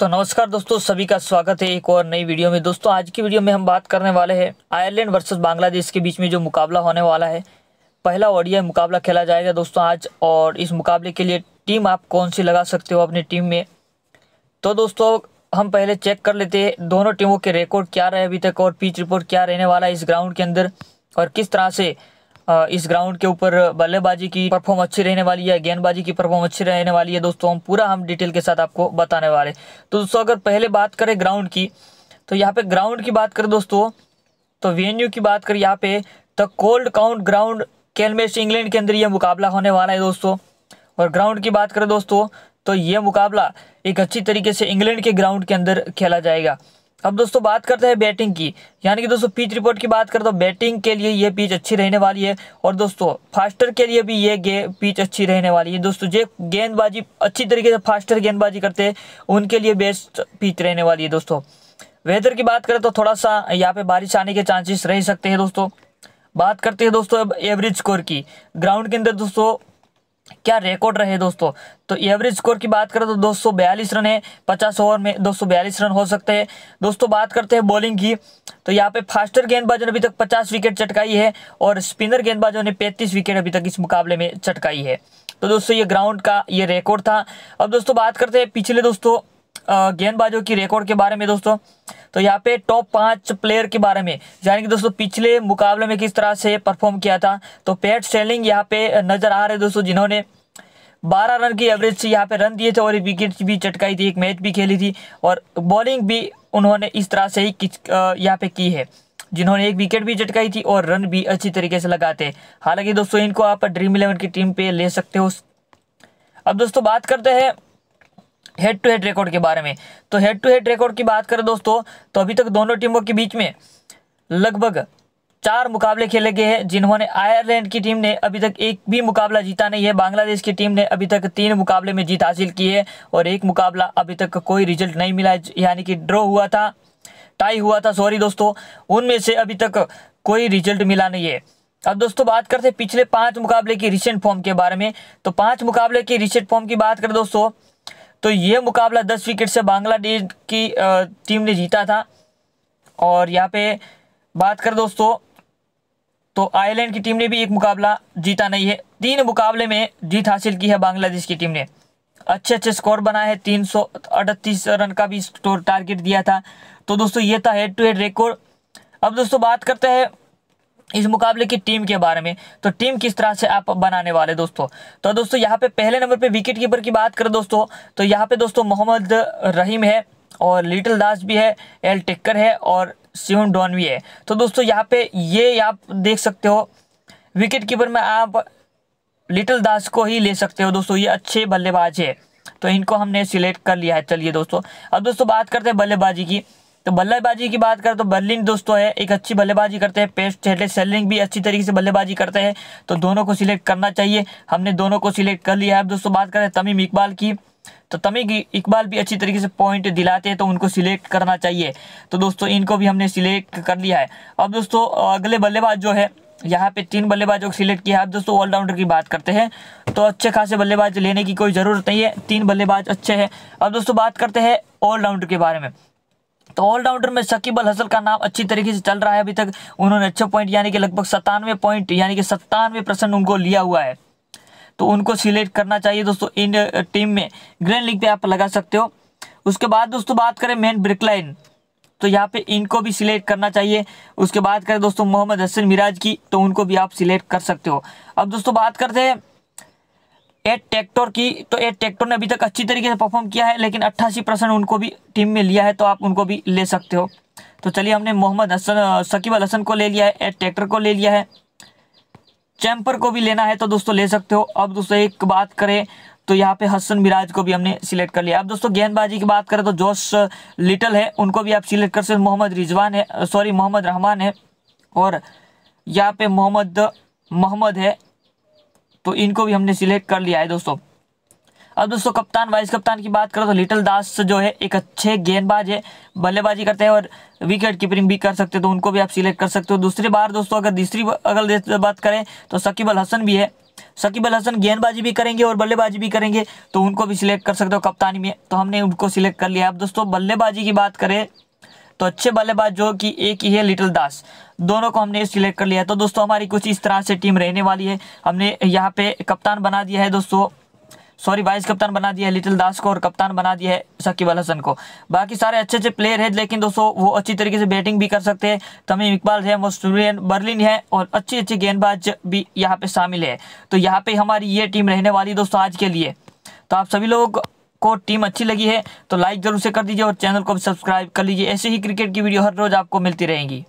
तो नमस्कार दोस्तों सभी का स्वागत है एक और नई वीडियो में दोस्तों आज की वीडियो में हम बात करने वाले हैं आयरलैंड वर्सेस बांग्लादेश के बीच में जो मुकाबला होने वाला है पहला ओडीआई मुकाबला खेला जाएगा दोस्तों आज और इस मुकाबले के लिए टीम आप कौन सी लगा सकते हो अपनी टीम में तो दोस्तों हम पहले चेक कर लेते हैं दोनों टीमों के रिकॉर्ड क्या रहे अभी तक और पिच रिपोर्ट क्या रहने वाला है इस ग्राउंड के अंदर और किस तरह से इस ग्राउंड के ऊपर बल्लेबाजी की परफॉर्म अच्छी रहने वाली है गेंदबाजी की परफॉर्म अच्छी रहने वाली है दोस्तों हम पूरा हम डिटेल के साथ आपको बताने वाले तो दोस्तों अगर पहले बात करें ग्राउंड की तो यहाँ पे ग्राउंड की बात करें दोस्तों तो वेन्यू की बात करें यहाँ पे the cold count ground calmest England के अंदर यह मुकाबला होने वाला है दोस्तों और ग्राउंड की बात करें दोस्तों तो ये मुकाबला एक अच्छी तरीके से इंग्लैंड के ग्राउंड के अंदर खेला जाएगा अब दोस्तों बात करते हैं बैटिंग की यानी कि दोस्तों पिच रिपोर्ट की बात करें तो बैटिंग के लिए ये पिच अच्छी रहने वाली है और दोस्तों फास्टर के लिए भी ये पिच अच्छी रहने वाली है दोस्तों जो गेंदबाजी अच्छी तरीके से फास्टर गेंदबाजी करते हैं उनके लिए बेस्ट पिच रहने वाली है दोस्तों वेदर की बात करें तो थोड़ा सा यहाँ पे बारिश आने के चांसेस रह सकते हैं दोस्तों बात करते हैं दोस्तों अब एवरेज स्कोर की ग्राउंड के अंदर दोस्तों क्या रिकॉर्ड रहे दोस्तों तो एवरेज स्कोर की बात करें तो दो रन है 50 ओवर में दो रन हो सकते हैं दोस्तों बात करते हैं बॉलिंग की तो यहाँ पे फास्टर गेंदबाजों ने अभी तक 50 विकेट चटकाई है और स्पिनर गेंदबाजों ने 35 विकेट अभी तक इस मुकाबले में चटकाई है तो दोस्तों ये ग्राउंड का ये रिकॉर्ड था अब दोस्तों बात करते हैं पिछले दोस्तों गेंदबाजों की रिकॉर्ड के बारे में दोस्तों तो यहाँ पे टॉप पाँच प्लेयर के बारे में यानी कि दोस्तों पिछले मुकाबले में किस तरह से परफॉर्म किया था तो पैट सेलिंग यहाँ पे नजर आ रहे दोस्तों जिन्होंने बारह रन की एवरेज से यहाँ पे रन दिए थे और एक विकेट भी चटकाई थी एक मैच भी खेली थी और बॉलिंग भी उन्होंने इस तरह से ही यहाँ पे की है जिन्होंने एक विकेट भी चटकाई थी और रन भी अच्छी तरीके से लगाते हालांकि दोस्तों इनको आप ड्रीम इलेवन की टीम पे ले सकते हो अब दोस्तों बात करते हैं हेड टू हेड रिकॉर्ड के बारे में तो हेड टू हेड रिकॉर्ड की बात करें दोस्तों तो अभी तक दोनों टीमों के बीच में लगभग चार मुकाबले खेले गए हैं जिन्होंने आयरलैंड की टीम ने अभी तक एक भी मुकाबला जीता नहीं है बांग्लादेश की टीम ने अभी तक तीन मुकाबले में जीत हासिल की है और एक मुकाबला अभी तक कोई रिजल्ट नहीं मिला यानी कि ड्रॉ हुआ था टाई हुआ था सॉरी दोस्तों उनमें से अभी तक कोई रिजल्ट मिला नहीं है अब दोस्तों बात करते हैं पिछले पांच मुकाबले की रिसेंट फॉर्म के बारे में तो पांच मुकाबले की रिसेंट फॉर्म की बात करें दोस्तों तो ये मुकाबला दस विकेट से बांग्लादेश की टीम ने जीता था और यहाँ पे बात कर दोस्तों तो आयरलैंड की टीम ने भी एक मुकाबला जीता नहीं है तीन मुकाबले में जीत हासिल की है बांग्लादेश की टीम ने अच्छे अच्छे स्कोर बनाए हैं तीन सौ अड़तीस रन का भी स्टोर टारगेट दिया था तो दोस्तों ये था हेड टू हेड रिकॉर्ड अब दोस्तों बात करते हैं इस मुकाबले की टीम के बारे में तो टीम किस तरह से आप बनाने वाले दोस्तों तो दोस्तों यहाँ पे पहले नंबर पे विकेट कीपर की बात करें दोस्तों तो यहाँ पे दोस्तों मोहम्मद रहीम है और लिटिल दास भी है एल टिक्कर है और शिवम डॉन भी है तो दोस्तों यहाँ पे ये आप देख सकते हो विकेट कीपर में आप लिटिल दास को ही ले सकते हो दोस्तों ये अच्छे बल्लेबाज है तो इनको हमने सिलेक्ट कर लिया है चलिए दोस्तों अब दोस्तों बात करते हैं बल्लेबाजी की तो बल्लेबाजी की बात करें तो बर्लिन दोस्तों है एक अच्छी बल्लेबाजी करते हैं पेस्ट हेटे सेलिंग भी अच्छी तरीके से बल्लेबाजी करते हैं तो दोनों को सिलेक्ट करना चाहिए हमने दोनों को सिलेक्ट कर लिया है अब दोस्तों बात करें तमीम इकबाल की तो तमीम इकबाल भी अच्छी तरीके से पॉइंट दिलाते हैं तो उनको सिलेक्ट करना चाहिए तो दोस्तों इनको भी हमने सिलेक्ट कर लिया है अब दोस्तों अगले बल्लेबाज जो है यहाँ पे तीन बल्लेबाजों को सिलेक्ट किया है अब दोस्तों ऑलराउंडर की बात करते हैं तो अच्छे खासे बल्लेबाज लेने की कोई ज़रूरत नहीं है तीन बल्लेबाज अच्छे हैं अब दोस्तों बात करते हैं ऑलराउंडर के बारे में तो ऑलराउंडर में शकीब अल हसन का नाम अच्छी तरीके से चल रहा है अभी तक उन्होंने अच्छे पॉइंट यानी कि लगभग सत्तानवे पॉइंट यानी कि सत्तानवे परसेंट उनको लिया हुआ है तो उनको सिलेक्ट करना चाहिए दोस्तों इन टीम में ग्रैंड लीग पे आप लगा सकते हो उसके बाद दोस्तों बात करें मेन ब्रिकलाइन तो यहाँ पे इनको भी सिलेक्ट करना चाहिए उसके बाद करें दोस्तों मोहम्मद हसन मिराज की तो उनको भी आप सिलेक्ट कर सकते हो अब दोस्तों बात करते हैं एट ट्रैक्टर की तो एट ट्रैक्टर ने अभी तक अच्छी तरीके से परफॉर्म किया है लेकिन अट्ठासी परसेंट उनको भी टीम में लिया है तो आप उनको भी ले सकते हो तो चलिए हमने मोहम्मद हसन सकीब अल हसन को ले लिया है एट ट्रैक्टर को ले लिया है चैम्पर को भी लेना है तो दोस्तों ले सकते हो अब दोस्तों एक बात करें तो यहाँ पे हसन मिराज को भी हमने सिलेक्ट कर लिया अब दोस्तों गेंदबाजी की बात करें तो जोश लिटल है उनको भी आप सिलेक्ट कर सकते मोहम्मद रिजवान है सॉरी मोहम्मद रहमान है और यहाँ पे मोहम्मद मोहम्मद है तो इनको भी हमने सिलेक्ट कर लिया है दोस्तों अब दोस्तों कप्तान वाइस कप्तान की बात करो तो लिटिल दास जो है एक अच्छे गेंदबाज है बल्लेबाजी करते हैं और विकेट कीपिंग भी कर सकते हैं तो उनको भी आप सिलेक्ट कर सकते हो दूसरी बार दोस्तों अगर तीसरी अगर बात करें तो सकीब अल हसन भी है सकीब अल हसन गेंदबाजी भी करेंगे और बल्लेबाजी भी करेंगे तो उनको भी सिलेक्ट कर सकते हो कप्तानी में तो हमने उनको सिलेक्ट कर लिया अब दोस्तों बल्लेबाजी की बात करें तो अच्छे बल्लेबाज जो कि एक ही है लिटिल दास दोनों को हमने सिलेक्ट कर लिया तो दोस्तों हमारी कुछ इस तरह से टीम रहने वाली है हमने यहाँ पे कप्तान बना दिया है दोस्तों सॉरी वाइस कप्तान बना दिया है लिटिल दास को और कप्तान बना दिया है शकीब अल हसन को बाकी सारे अच्छे अच्छे प्लेयर हैं लेकिन दोस्तों वो अच्छी तरीके से बैटिंग भी कर सकते हैं तमीम इकबाल है मोस्टूलियन बर्लिन है और अच्छी अच्छी गेंदबाज भी यहाँ पे शामिल है तो यहाँ पे हमारी ये टीम रहने वाली दोस्तों आज के लिए तो आप सभी लोग आपको टीम अच्छी लगी है तो लाइक जरूर से कर दीजिए और चैनल को भी सब्सक्राइब कर लीजिए ऐसे ही क्रिकेट की वीडियो हर रोज आपको मिलती रहेगी